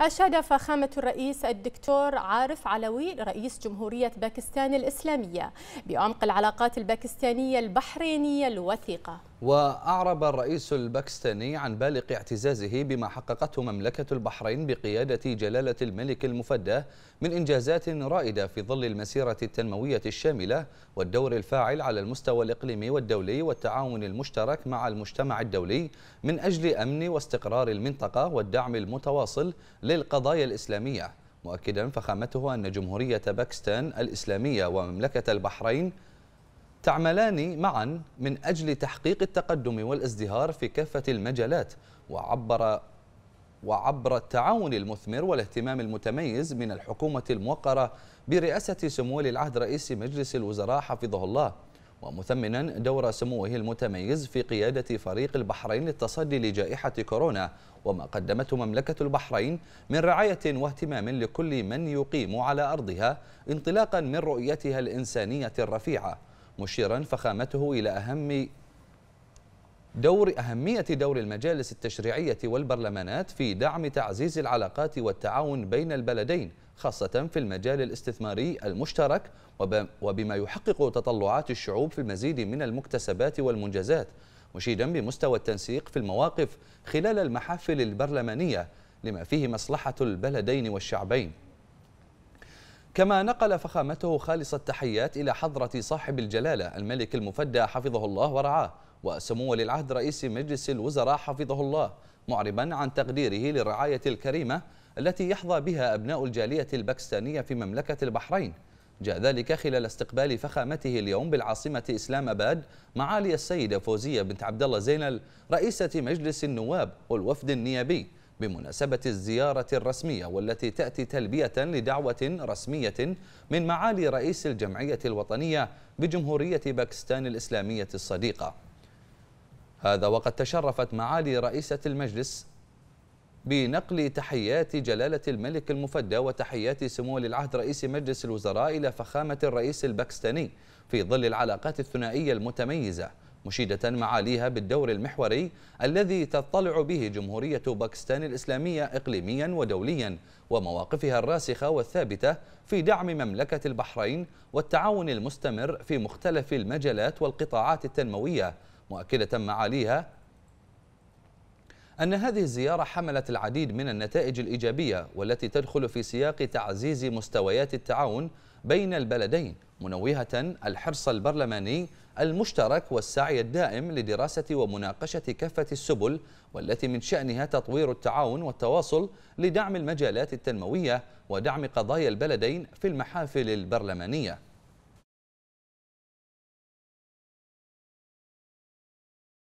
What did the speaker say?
أشاد فخامة الرئيس الدكتور عارف علوي رئيس جمهورية باكستان الإسلامية بعمق العلاقات الباكستانية البحرينية الوثيقة وأعرب الرئيس الباكستاني عن بالغ اعتزازه بما حققته مملكة البحرين بقيادة جلالة الملك المفدى من إنجازات رائدة في ظل المسيرة التنموية الشاملة والدور الفاعل على المستوى الإقليمي والدولي والتعاون المشترك مع المجتمع الدولي من أجل أمن واستقرار المنطقة والدعم المتواصل للقضايا الإسلامية مؤكدا فخامته أن جمهورية باكستان الإسلامية ومملكة البحرين تعملان معا من أجل تحقيق التقدم والازدهار في كافة المجالات وعبر وعبر التعاون المثمر والاهتمام المتميز من الحكومة الموقرة برئاسة سمو ولي العهد رئيس مجلس الوزراء حفظه الله ومثمنا دور سموه المتميز في قيادة فريق البحرين للتصدي لجائحة كورونا وما قدمته مملكة البحرين من رعاية واهتمام لكل من يقيم على أرضها انطلاقا من رؤيتها الإنسانية الرفيعة مشيرا فخامته إلى أهم دور أهمية دور المجالس التشريعية والبرلمانات في دعم تعزيز العلاقات والتعاون بين البلدين خاصة في المجال الاستثماري المشترك وبما يحقق تطلعات الشعوب في المزيد من المكتسبات والمنجزات مشيدا بمستوى التنسيق في المواقف خلال المحافل البرلمانية لما فيه مصلحة البلدين والشعبين كما نقل فخامته خالص التحيات إلى حضرة صاحب الجلالة الملك المفدى حفظه الله ورعاه وسمو للعهد رئيس مجلس الوزراء حفظه الله معربا عن تقديره للرعاية الكريمة التي يحظى بها أبناء الجالية الباكستانية في مملكة البحرين جاء ذلك خلال استقبال فخامته اليوم بالعاصمة إسلام أباد معالي السيدة فوزية بنت عبد الله زينل رئيسة مجلس النواب والوفد النيابي بمناسبة الزيارة الرسمية والتي تأتي تلبية لدعوة رسمية من معالي رئيس الجمعية الوطنية بجمهورية باكستان الإسلامية الصديقة هذا وقد تشرفت معالي رئيسة المجلس بنقل تحيات جلالة الملك المفدى وتحيات سمو للعهد رئيس مجلس الوزراء إلى فخامة الرئيس الباكستاني في ظل العلاقات الثنائية المتميزة مشيدة معاليها بالدور المحوري الذي تطلع به جمهورية باكستان الإسلامية إقليميا ودوليا ومواقفها الراسخة والثابتة في دعم مملكة البحرين والتعاون المستمر في مختلف المجالات والقطاعات التنموية مؤكدة معاليها أن هذه الزيارة حملت العديد من النتائج الإيجابية والتي تدخل في سياق تعزيز مستويات التعاون بين البلدين منوهة الحرص البرلماني المشترك والسعي الدائم لدراسة ومناقشة كافة السبل والتي من شأنها تطوير التعاون والتواصل لدعم المجالات التنموية ودعم قضايا البلدين في المحافل البرلمانية